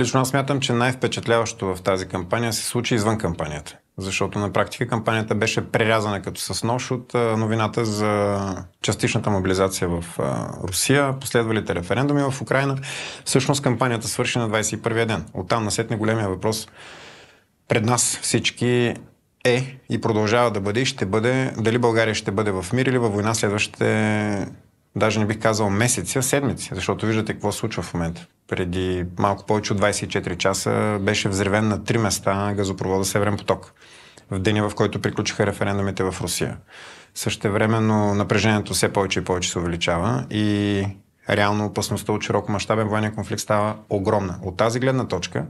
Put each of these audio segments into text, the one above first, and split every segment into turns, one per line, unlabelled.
Лично аз смятам, че най-впечатляващо в тази кампания се случи извън кампанията. Защото на практика кампанията беше прерязана като с нож от новината за частичната мобилизация в Русия, последвалите референдуми в Украина. Всъщност кампанията свърши на 21-я ден. Оттам насетне големия въпрос пред нас всички е и продължава да бъде и ще бъде дали България ще бъде в мир или във война следващите, даже не бих казал месеци, а седмици, защото виждате какво случва в момента преди малко повече от 24 часа беше взривен на три места газопровода Северен поток в деня, в който приключиха референдумите в Русия. Същевременно напрежението все повече и повече се увеличава и реално опасността от широко мащабен военен конфликт става огромна. От тази гледна точка,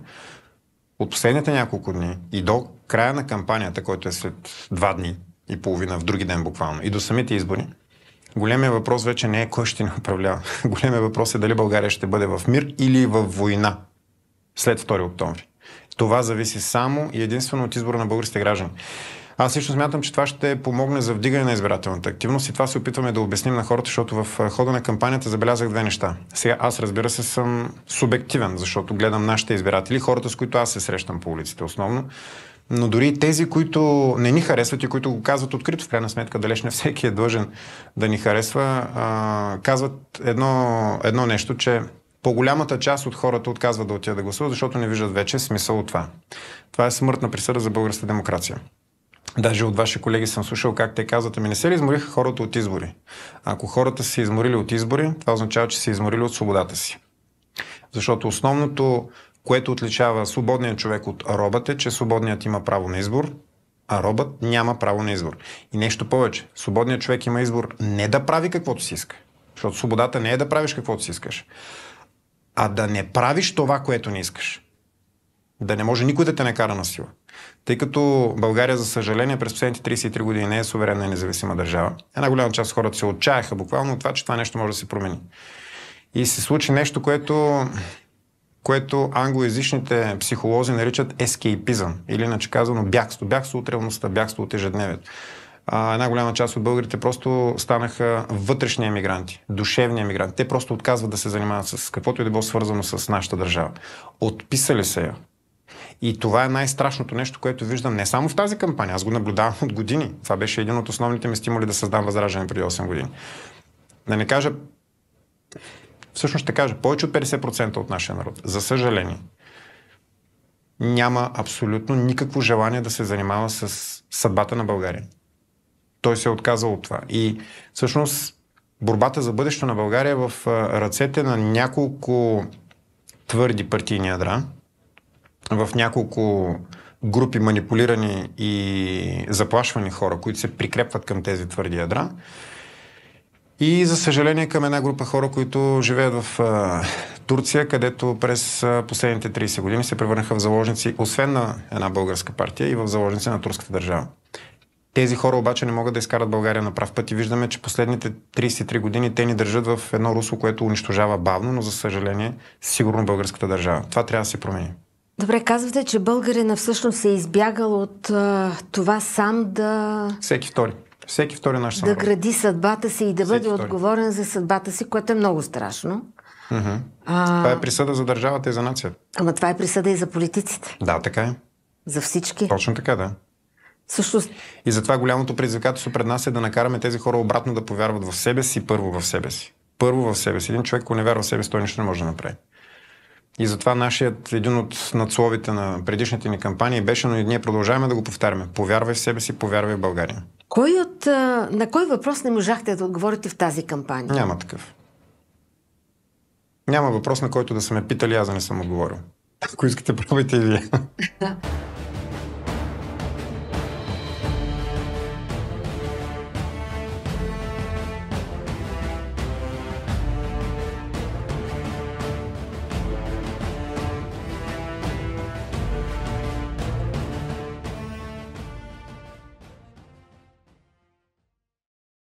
от последните няколко дни и до края на кампанията, който е след два дни и половина в други ден буквално, и до самите избори, Големия въпрос вече не е кой ще ни управлява. Големия въпрос е дали България ще бъде в мир или в война след 2 октомври. Това зависи само и единствено от избора на българските граждани. Аз лично смятам, че това ще помогне за вдигане на избирателната активност и това се опитваме да обясним на хората, защото в хода на кампанията забелязах две неща. Сега аз разбира се съм субективен, защото гледам нашите избиратели, хората с които аз се срещам по улиците основно но дори тези, които не ни харесват и които го казват открито, в крайна сметка, далеч не всеки е длъжен да ни харесва, а, казват едно, едно нещо, че по-голямата част от хората отказват да отидат да гласуват, защото не виждат вече смисъл от това. Това е смъртна присъда за българската демокрация. Даже от ваши колеги съм слушал как те казват, ами не се ли измориха хората от избори? Ако хората са изморили от избори, това означава, че са изморили от свободата си. Защото основното което отличава свободният човек от робът е, че свободният има право на избор, а робът няма право на избор. И нещо повече, свободният човек има избор не да прави каквото си иска, защото свободата не е да правиш каквото си искаш, а да не правиш това, което не искаш. Да не може никой да те накара на сила. Тъй като България, за съжаление, през последните 33 години не е суверенна и независима държава, една голяма част от хората се отчаяха буквално от това, че това нещо може да се промени. И се случи нещо, което което англоязичните психолози наричат ескейпизъм, или иначе казано бягство. Бягство от реалността, бягство от ежедневието. А, една голяма част от българите просто станаха вътрешни емигранти, душевни емигранти. Те просто отказват да се занимават с каквото и да било свързано с нашата държава. Отписали се я. И това е най-страшното нещо, което виждам не само в тази кампания. Аз го наблюдавам от години. Това беше един от основните ми стимули да създам възражение преди 8 години. Да не кажа всъщност ще кажа, повече от 50% от нашия народ, за съжаление, няма абсолютно никакво желание да се занимава с съдбата на България. Той се е отказал от това. И всъщност борбата за бъдещето на България е в ръцете на няколко твърди партийни ядра, в няколко групи манипулирани и заплашвани хора, които се прикрепват към тези твърди ядра и за съжаление към една група хора, които живеят в а, Турция, където през а, последните 30 години се превърнаха в заложници, освен на една българска партия, и в заложници на турската държава. Тези хора обаче не могат да изкарат България на прав път и виждаме, че последните 33 години те ни държат в едно русло, което унищожава бавно, но за съжаление сигурно българската държава. Това трябва да се промени.
Добре, казвате, че българина всъщност се избягал от а, това сам да...
Всеки втори. Всеки втори наш сънародник. Да
гради съдбата си и да Всеки бъде втори. отговорен за съдбата си, което е много страшно. А... Това е
присъда за държавата и за нацията.
Ама това е присъда и за политиците. Да, така е. За всички.
Точно така, да. Също... И затова голямото предизвикателство пред нас е да накараме тези хора обратно да повярват в себе си, първо в себе си. Първо в себе си. Един човек, ако не вярва в себе си, той нищо не може да направи. И затова нашият, един от надсловите на предишните ни кампании беше, но и ние продължаваме да го повтаряме. Повярвай в себе си, повярвай в България.
Кой от, на кой въпрос не можахте да отговорите в тази кампания? Няма
такъв. Няма въпрос, на който да са ме питали, аз да не съм отговорил. Ако искате, правите и вие.